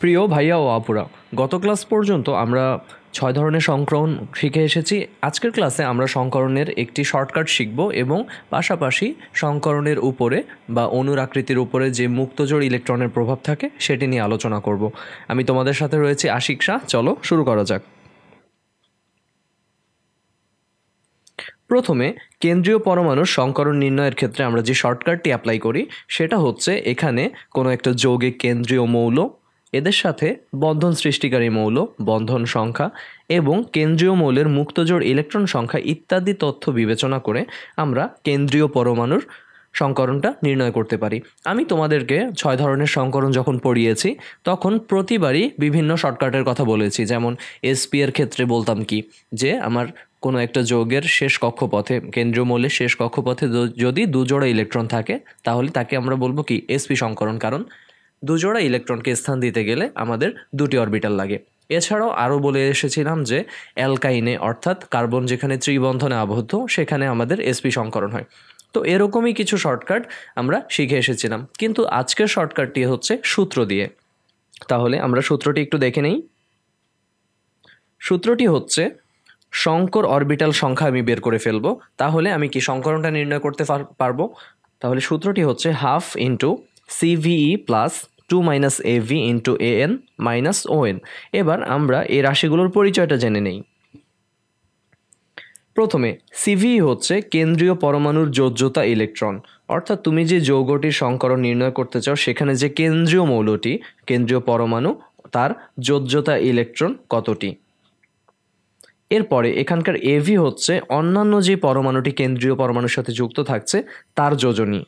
প্রিয় ভাইয়া ও আপুরা গত ক্লাস পর্যন্ত আমরা ছয় ধরনের সংকরণ শিখে এসেছি আজকের ক্লাসে আমরা সংকরণের একটি শর্টকাট শিখব এবং পাশাপাশি সংকরণের উপরে বা অনুর আকৃতির উপরে যে মুক্তজোর ইলেকট্রনের প্রভাব থাকে সেটি নিয়ে আলোচনা করব আমি তোমাদের সাথে রয়েছি আশিক শাহ চলো শুরু করা যাক প্রথমে কেন্দ্রীয় পরমাণুর সংকরণ নির্ণয়ের ক্ষেত্রে আমরা যে শর্টকাটটি অ্যাপ্লাই করি সেটা হচ্ছে এখানে কোনো একটা যৌগে কেন্দ্রীয় মৌল এদের সাথে বন্ধন সৃষ্টিকারী মৌল বন্ধন সংখ্যা এবং কেন্দ্রীয় মৌলের মুক্তজোড় ইলেকট্রন সংখ্যা ইত্যাদি তথ্য বিবেচনা করে আমরা কেন্দ্রীয় পরমাণুর সংকরণটা নির্ণয় করতে পারি আমি তোমাদেরকে ছয় ধরনের সংকরণ যখন পড়িয়েছি তখন প্রতিবারই বিভিন্ন শর্টকাটের কথা বলেছি যেমন এসপি এর ক্ষেত্রে বলতাম কি যে আমার কোনো একটা যোগের শেষ কক্ষপথে কেন্দ্রীয় মৌলের শেষ কক্ষপথে যদি দুজোড়া ইলেকট্রন থাকে তাহলে তাকে আমরা বলবো কি এসপি সংকরণ কারণ দুজোড়া ইলেকট্রনকে স্থান দিতে গেলে আমাদের দুটি অরবিটাল লাগে এছাড়াও আরও বলে এসেছিলাম যে অ্যালকাইনে অর্থাৎ কার্বন যেখানে ত্রিবন্ধনে আবদ্ধ সেখানে আমাদের এসপি সংকরণ হয় তো এরকমই কিছু শর্টকাট আমরা শিখে এসেছিলাম কিন্তু আজকের শর্টকাটটি হচ্ছে সূত্র দিয়ে তাহলে আমরা সূত্রটি একটু দেখে নেই সূত্রটি হচ্ছে শঙ্কর অরবিটাল সংখ্যা আমি বের করে ফেলবো তাহলে আমি কি সংকরণটা নির্ণয় করতে পারবো তাহলে সূত্রটি হচ্ছে half into CVE plus two minus A V into A N minus O N এবার আমরা এই রাশিগুলোর পরিচয়টা জেনে নেই প্রথমে সিভি হচ্ছে কেন্দ্রীয় পরমাণুর যোজ্যতা ইলেকট্রন অর্থাৎ তুমি যে যৌগটির সংকরণ নির্ণয় করতে চাও সেখানে যে কেন্দ্রীয় মৌলটি কেন্দ্রীয় পরমাণু তার যোজ্যতা ইলেকট্রন কতটি এরপরে এখানকার এভি হচ্ছে অন্যান্য যে পরমাণুটি কেন্দ্রীয় পরমাণুর সাথে যুক্ত থাকছে তার যোজনী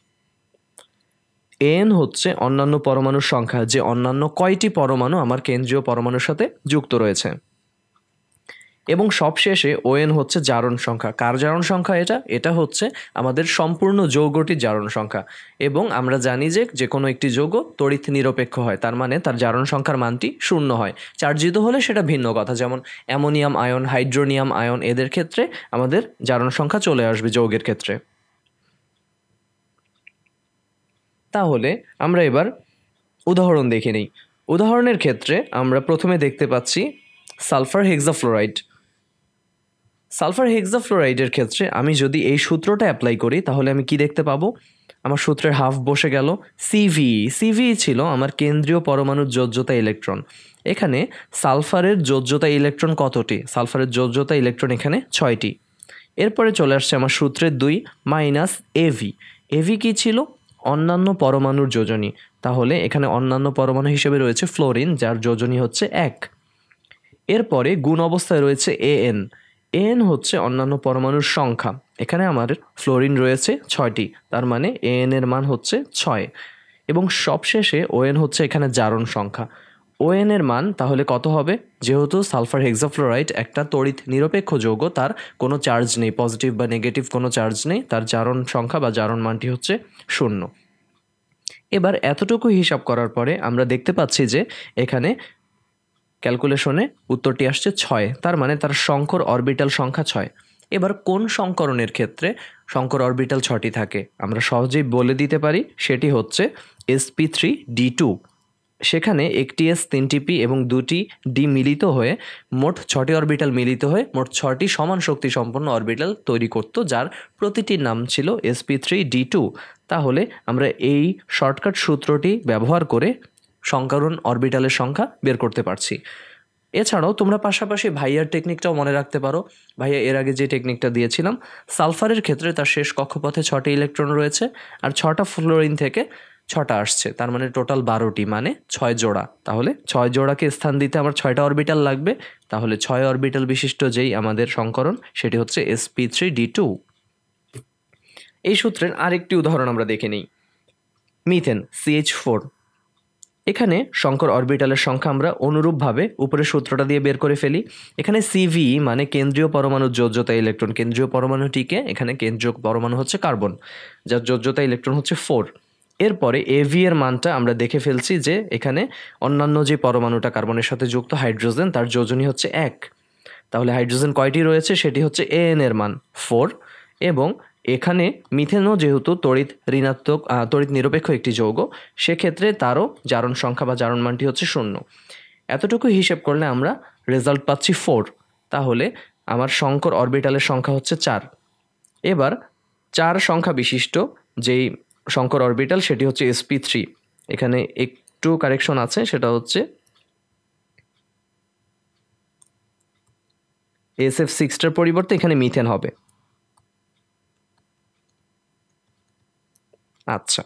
এন হচ্ছে অন্যান্য পরমাণুর সংখ্যা যে অন্যান্য কয়টি পরমাণু আমার কেন্দ্রীয় পরমাণুর সাথে যুক্ত রয়েছে এবং সবশেষে ওএন হচ্ছে জারণ সংখ্যা কার জারণ সংখ্যা এটা এটা হচ্ছে আমাদের সম্পূর্ণ যৌগটির জারণ সংখ্যা এবং আমরা জানি যে যে কোনো একটি যৌগ তড়িৎ নিরপেক্ষ হয় তার মানে তার জারণ সংখ্যার মানটি শূন্য হয় চার্জিত হলে সেটা ভিন্ন কথা যেমন অ্যামোনিয়াম আয়ন হাইড্রোনিয়াম আয়ন এদের ক্ষেত্রে আমাদের জারণ সংখ্যা চলে আসবে যৌগের ক্ষেত্রে তাহলে আমরা এবার উদাহরণ দেখে নিই উদাহরণের ক্ষেত্রে আমরা প্রথমে দেখতে পাচ্ছি সালফার হেক্সাফ্লোরাইড সালফার হেক্সাফ্লোরাইডের ক্ষেত্রে আমি যদি এই সূত্রটা অ্যাপ্লাই করি তাহলে আমি কি দেখতে পাবো আমার সূত্রের হাফ বসে গেল সিভি সিভি ছিল আমার কেন্দ্রীয় পরমাণুর যোজ্যতা ইলেকট্রন এখানে সালফারের যোজ্যতা ইলেকট্রন কতটি সালফারের যোজ্যতা ইলেকট্রন এখানে ছয়টি এরপরে চলে আসছে আমার সূত্রের দুই মাইনাস এভি এভি কী ছিল অন্যান্য পরমাণুর যোজনী তাহলে এখানে অন্যান্য পরমাণু হিসেবে রয়েছে ফ্লোরিন যার যোজনী হচ্ছে এক এরপরে গুণ অবস্থায় রয়েছে এ এন এন হচ্ছে অন্যান্য পরমাণুর সংখ্যা এখানে আমার ফ্লোরিন রয়েছে ছয়টি তার মানে এন এর মান হচ্ছে ছয় এবং সবশেষে ওএন হচ্ছে এখানে জারণ সংখ্যা ওএন এর মান তাহলে কত হবে যেহেতু সালফার হেক্সাফ্লোরাইড একটা তড়িৎ নিরপেক্ষ যৌগ তার কোনো চার্জ নেই পজিটিভ বা নেগেটিভ কোনো চার্জ নেই তার জারণ সংখ্যা বা জারণ মানটি হচ্ছে শূন্য এবার এতটুকু হিসাব করার পরে আমরা দেখতে পাচ্ছি যে এখানে ক্যালকুলেশনে উত্তরটি আসছে ছয় তার মানে তার শঙ্কর অরবিটাল সংখ্যা ছয় এবার কোন সংকরণের ক্ষেত্রে শঙ্কর অরবিটাল ছটি থাকে আমরা সহজেই বলে দিতে পারি সেটি হচ্ছে এসপি থ্রি ডি টু সেখানে একটি এস তিনটি পি এবং দুটি ডি মিলিত হয়ে মোট ছটি অরবিটাল মিলিত হয়ে মোট ছটি সমান শক্তি সম্পন্ন অরবিটাল তৈরি করত যার প্রতিটির নাম ছিল এসপি থ্রি ডি টু তাহলে আমরা এই শর্টকাট সূত্রটি ব্যবহার করে সংকারণ অরবিটালের সংখ্যা বের করতে পারছি এছাড়াও তোমরা পাশাপাশি ভাইয়ার টেকনিকটাও মনে রাখতে পারো ভাইয়া এর আগে যে টেকনিকটা দিয়েছিলাম সালফারের ক্ষেত্রে তার শেষ কক্ষপথে ছটি ইলেকট্রন রয়েছে আর ছটা ফ্লোরিন থেকে ছটা আসছে তার মানে টোটাল বারোটি মানে ছয় জোড়া তাহলে ছয় জোড়াকে স্থান দিতে আমার ছয়টা অরবিটাল লাগবে তাহলে ছয় অরবিটাল বিশিষ্ট যেই আমাদের সংকরণ সেটি হচ্ছে S P three D two এই সূত্রের আরেকটি উদাহরণ আমরা দেখে নিই মিথেন সিএইচ ফোর এখানে শঙ্কর অরবিটালের সংখ্যা আমরা অনুরূপভাবে উপরের সূত্রটা দিয়ে বের করে ফেলি এখানে সিভি মানে কেন্দ্রীয় পরমাণু যোজ্যতা ইলেকট্রন কেন্দ্রীয় পরমাণুটিকে এখানে কেন্দ্রীয় পরমাণু হচ্ছে কার্বন যার যোজ্যতা ইলেকট্রন হচ্ছে ফোর এরপরে এভি এর মানটা আমরা দেখে ফেলছি যে এখানে অন্যান্য যে পরমাণুটা কার্বনের সাথে যুক্ত হাইড্রোজেন তার যোজনী হচ্ছে এক তাহলে হাইড্রোজেন কয়টি রয়েছে সেটি হচ্ছে এ এন এর মান ফোর এবং এখানে মিথেনও যেহেতু তড়িৎ ঋণাত্মক তড়িৎ নিরপেক্ষ একটি যৌগ সেক্ষেত্রে তারও জারণ সংখ্যা বা জারণ মানটি হচ্ছে শূন্য এতটুকু হিসেব করলে আমরা রেজাল্ট পাচ্ছি ফোর তাহলে আমার শঙ্কর অরবিটালের সংখ্যা হচ্ছে চার এবার চার সংখ্যা বিশিষ্ট যেই শঙ্কর অরবিটাল সেটি হচ্ছে এসপি থ্রি এখানে একটু কারেকশন আছে সেটা হচ্ছে এস এফ সিক্সটার পরিবর্তে এখানে মিথেন হবে আচ্ছা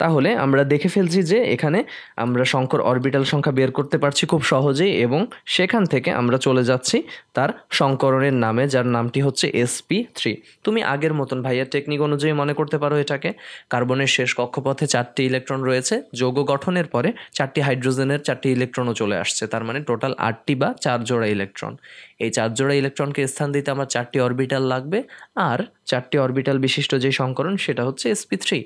তাহলে আমরা দেখে ফেলছি যে এখানে আমরা শঙ্কর অরবিটাল সংখ্যা বের করতে পারছি খুব সহজেই এবং সেখান থেকে আমরা চলে যাচ্ছি তার সংকরণের নামে যার নামটি হচ্ছে এসপি থ্রি তুমি আগের মতন ভাইয়ার টেকনিক অনুযায়ী মনে করতে পারো এটাকে কার্বনের শেষ কক্ষপথে চারটি ইলেকট্রন রয়েছে যৌগ গঠনের পরে চারটি হাইড্রোজেনের চারটি ইলেকট্রনও চলে আসছে তার মানে টোটাল আটটি বা চার জোড়া ইলেকট্রন এই চার জোড়া ইলেকট্রনকে স্থান দিতে আমার চারটি অরবিটাল লাগবে আর চারটি অরবিটাল বিশিষ্ট যে সংকরণ সেটা হচ্ছে এসপি থ্রি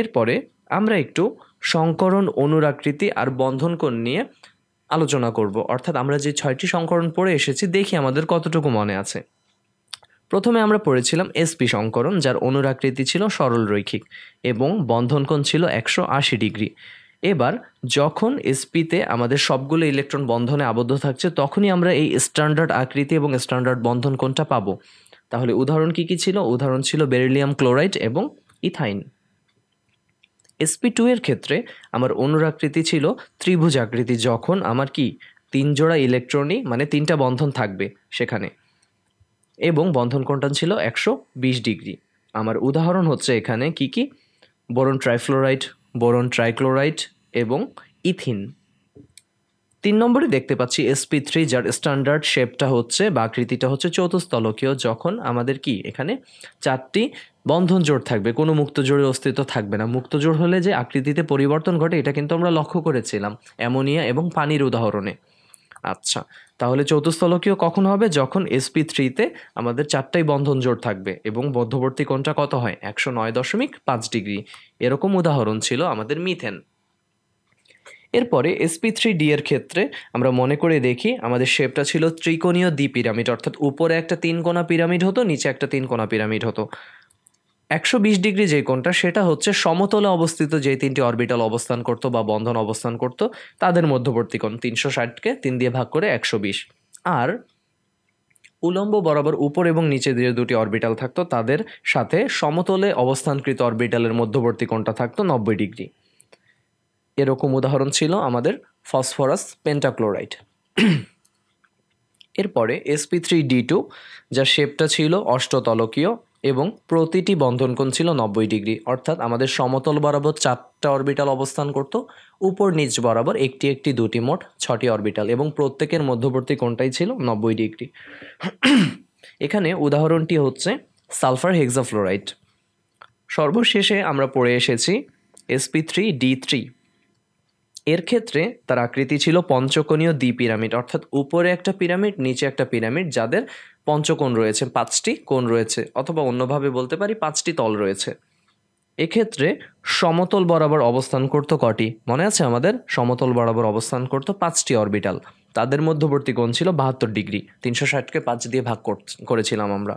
এরপরে আমরা একটু সংকরণ অনুরাকৃতি আর বন্ধনকোণ নিয়ে আলোচনা করব অর্থাৎ আমরা যে ছয়টি সংকরণ পড়ে এসেছি দেখি আমাদের কতটুকু মনে আছে প্রথমে আমরা পড়েছিলাম এসপি সংকরণ যার অনুরাকৃতি ছিল সরল রৈখিক এবং বন্ধনকোণ ছিল একশো আশি ডিগ্রি এবার যখন এসপিতে আমাদের সবগুলো ইলেকট্রন বন্ধনে আবদ্ধ থাকছে তখনই আমরা এই স্ট্যান্ডার্ড আকৃতি এবং স্ট্যান্ডার্ড বন্ধন কোনটা পাবো তাহলে উদাহরণ কি কি ছিল উদাহরণ ছিল বেরিলিয়াম ক্লোরাইড এবং ইথাইন এসপি টু এর ক্ষেত্রে আমার অনুরাকৃতি ছিল ত্রিভুজ আকৃতি যখন আমার কি তিন জোড়া ইলেকট্রনই মানে তিনটা বন্ধন থাকবে সেখানে এবং বন্ধন কোণটা ছিল একশো বিশ ডিগ্রি আমার উদাহরণ হচ্ছে এখানে কি কি বোরন ট্রাইফ্লোরাইড বোরন ট্রাইক্লোরাইড এবং ইথিন তিন নম্বরে দেখতে পাচ্ছি এসপি থ্রি যার স্ট্যান্ডার্ড শেপটা হচ্ছে বা আকৃতিটা হচ্ছে চতুস্তলকীয় যখন আমাদের কি এখানে চারটি বন্ধন জোর থাকবে কোনো মুক্ত অস্তিত্ব থাকবে না মুক্ত জোর হলে যে আকৃতিতে পরিবর্তন ঘটে এটা কিন্তু আমরা লক্ষ্য করেছিলাম অ্যামোনিয়া এবং পানির উদাহরণে আচ্ছা তাহলে চতুস্থলকীয় কখন হবে যখন এসপি থ্রিতে আমাদের চারটাই বন্ধন জোর থাকবে এবং মধ্যবর্তী কোণটা কত হয় একশো নয় দশমিক পাঁচ ডিগ্রি এরকম উদাহরণ ছিল আমাদের মিথেন এরপরে এসপি থ্রি ডি এর ক্ষেত্রে আমরা মনে করে দেখি আমাদের শেপটা ছিল ত্রিকোণীয় দ্বি পিরামিড অর্থাৎ উপরে একটা তিন কোণা পিরামিড হতো নিচে একটা তিন কোণা পিরামিড হতো একশো বিশ ডিগ্রি যে কোণটা সেটা হচ্ছে সমতলে অবস্থিত যে তিনটি অরবিটাল অবস্থান করত বা বন্ধন অবস্থান করত তাদের মধ্যবর্তী কোণ তিনশো ষাটকে তিন দিয়ে ভাগ করে একশো বিশ আর উলম্ব বরাবর উপর এবং নিচে দিয়ে দুটি অরবিটাল থাকতো তাদের সাথে সমতলে অবস্থানকৃত অরবিটালের মধ্যবর্তী কোণটা থাকতো নব্বই ডিগ্রি এরকম উদাহরণ ছিল আমাদের ফসফরাস পেন্টাক্লোরাইড এরপরে এসপি থ্রি ডি টু যার শেপটা ছিল অষ্টতলকীয় এবং প্রতিটি বন্ধনকোণ ছিল নব্বই ডিগ্রি অর্থাৎ আমাদের সমতল বরাবর চারটা অরবিটাল অবস্থান করত উপর নিচ বরাবর একটি একটি দুটি মোট ছটি অরবিটাল এবং প্রত্যেকের মধ্যবর্তী কোণটাই ছিল নব্বই ডিগ্রি এখানে উদাহরণটি হচ্ছে সালফার হেক্সাফ্লোরাইড সর্বশেষে আমরা পড়ে এসেছি এসপি থ্রি ডি থ্রি এর ক্ষেত্রে তার আকৃতি ছিল পঞ্চকোণীয় দ্বি পিরামিড অর্থাৎ উপরে একটা পিরামিড নিচে একটা পিরামিড যাদের পঞ্চকোণ রয়েছে পাঁচটি কোণ রয়েছে অথবা অন্যভাবে বলতে পারি পাঁচটি তল রয়েছে এক্ষেত্রে সমতল বরাবর অবস্থান করতো কটি মনে আছে আমাদের সমতল বরাবর অবস্থান করতো পাঁচটি অরবিটাল তাদের মধ্যবর্তী কোণ ছিল বাহাত্তর ডিগ্রি তিনশো ষাটকে পাঁচ দিয়ে ভাগ করেছিলাম আমরা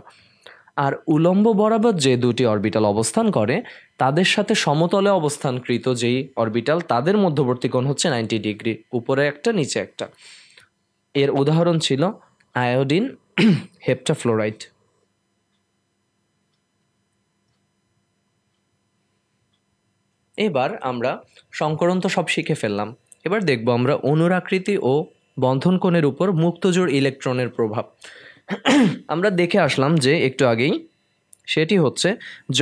আর উলম্ব বরাবর যে দুটি অরবিটাল অবস্থান করে তাদের সাথে সমতলে অবস্থানকৃত যেই অরবিটাল তাদের মধ্যবর্তী কোণ হচ্ছে নাইনটি ডিগ্রি উপরে একটা নিচে একটা এর উদাহরণ ছিল আয়োডিন হেপ্টাফ্লোরাইড এবার আমরা সংকরণ তো সব শিখে ফেললাম এবার দেখব আমরা অনুরাকৃতি ও বন্ধন কোণের উপর মুক্তজোর ইলেকট্রনের প্রভাব আমরা দেখে আসলাম যে একটু আগেই সেটি হচ্ছে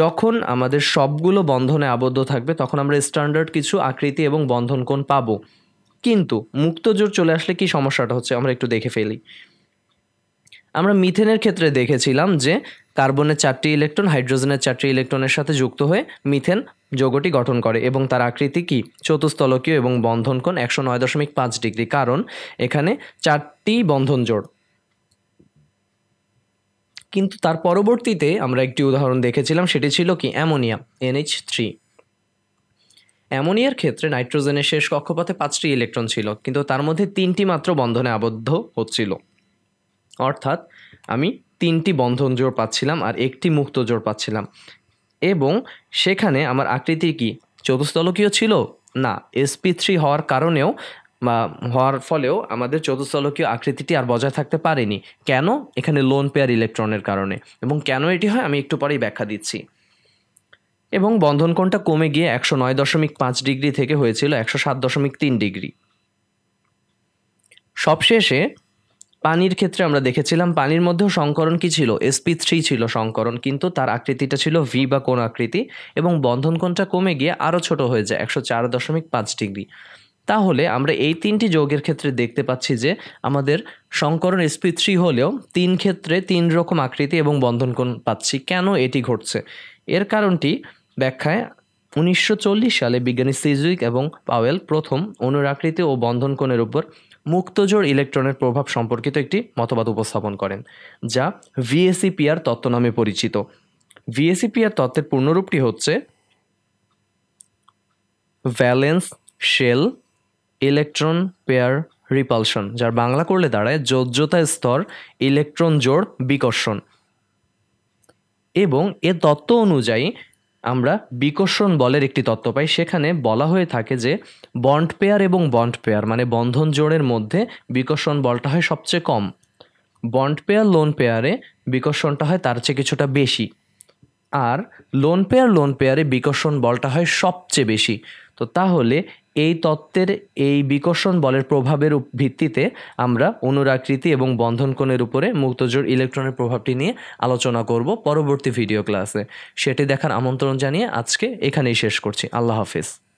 যখন আমাদের সবগুলো বন্ধনে আবদ্ধ থাকবে তখন আমরা স্ট্যান্ডার্ড কিছু আকৃতি এবং বন্ধন কোণ পাব কিন্তু মুক্তজোর চলে আসলে কি সমস্যাটা হচ্ছে আমরা একটু দেখে ফেলি আমরা মিথেনের ক্ষেত্রে দেখেছিলাম যে কার্বনের চারটি ইলেকট্রন হাইড্রোজেনের চারটি ইলেকট্রনের সাথে যুক্ত হয়ে মিথেন যৌগটি গঠন করে এবং তার আকৃতি কি চতুস্থলকীয় এবং বন্ধন কোণ একশো নয় দশমিক পাঁচ ডিগ্রি কারণ এখানে চারটি বন্ধন জোড় কিন্তু তার পরবর্তীতে আমরা একটি উদাহরণ দেখেছিলাম সেটি ছিল কি অ্যামোনিয়া এনএইচ থ্রি অ্যামোনিয়ার ক্ষেত্রে নাইট্রোজেনের শেষ কক্ষপথে পাঁচটি ইলেকট্রন ছিল কিন্তু তার মধ্যে তিনটি মাত্র বন্ধনে আবদ্ধ হচ্ছিল অর্থাৎ আমি তিনটি বন্ধন জোড় পাচ্ছিলাম আর একটি মুক্ত জোড় পাচ্ছিলাম এবং সেখানে আমার আকৃতি কি চতুস্তলকীয় ছিল না এসপি থ্রি হওয়ার কারণেও বা হওয়ার ফলেও আমাদের চতুস্থলকীয় আকৃতিটি আর বজায় থাকতে পারেনি কেন এখানে লোন পেয়ার ইলেকট্রনের কারণে এবং কেন এটি হয় আমি একটু পরেই ব্যাখ্যা দিচ্ছি এবং বন্ধন কোণটা কমে গিয়ে একশো নয় দশমিক পাঁচ ডিগ্রি থেকে হয়েছিল একশো সাত দশমিক তিন ডিগ্রি সবশেষে পানির ক্ষেত্রে আমরা দেখেছিলাম পানির মধ্যেও সংকরণ কি ছিল এসপি থ্রি ছিল সংকরণ কিন্তু তার আকৃতিটা ছিল ভি বা কোন আকৃতি এবং বন্ধন কোণটা কমে গিয়ে আরও ছোট হয়ে যায় একশো চার দশমিক পাঁচ ডিগ্রি তাহলে আমরা এই তিনটি যোগের ক্ষেত্রে দেখতে পাচ্ছি যে আমাদের সংকরণ এসপি থ্রি হলেও তিন ক্ষেত্রে তিন রকম আকৃতি এবং বন্ধন পাচ্ছি কেন এটি ঘটছে এর কারণটি ব্যাখ্যায় উনিশশো সালে বিজ্ঞানী সিজুইক এবং পাওয়েল প্রথম অনুরাকৃতি ও বন্ধন কোণের উপর মুক্তজোড় ইলেকট্রনের প্রভাব সম্পর্কিত একটি মতবাদ উপস্থাপন করেন যা ভিএসিপিআর তত্ত্ব নামে পরিচিত ভিএসিপিআর তত্ত্বের পূর্ণরূপটি হচ্ছে valence shell electron pair repulsion যার বাংলা করলে দাঁড়ায় যোজ্যতা স্তর ইলেকট্রন জোড় বিকর্ষণ এবং এ তত্ত্ব অনুযায়ী আমরা বিকর্ষণ বলের একটি তত্ত্ব পাই সেখানে বলা হয়ে থাকে যে বন্ড পেয়ার এবং বন্ড পেয়ার মানে বন্ধন জোড়ের মধ্যে বিকর্ষণ বলটা হয় সবচেয়ে কম বন্ড পেয়ার লোন পেয়ারে বিকর্ষণটা হয় তার চেয়ে কিছুটা বেশি আর লোন পেয়ার লোন পেয়ারে বিকর্ষণ বলটা হয় সবচেয়ে বেশি তো তাহলে এই তত্ত্বের এই বিকর্ষণ বলের প্রভাবের ভিত্তিতে আমরা অনুরাকৃতি এবং বন্ধন কোণের উপরে মুক্তজোর ইলেকট্রনের প্রভাবটি নিয়ে আলোচনা করব পরবর্তী ভিডিও ক্লাসে সেটি দেখার আমন্ত্রণ জানিয়ে আজকে এখানেই শেষ করছি আল্লাহ হাফিজ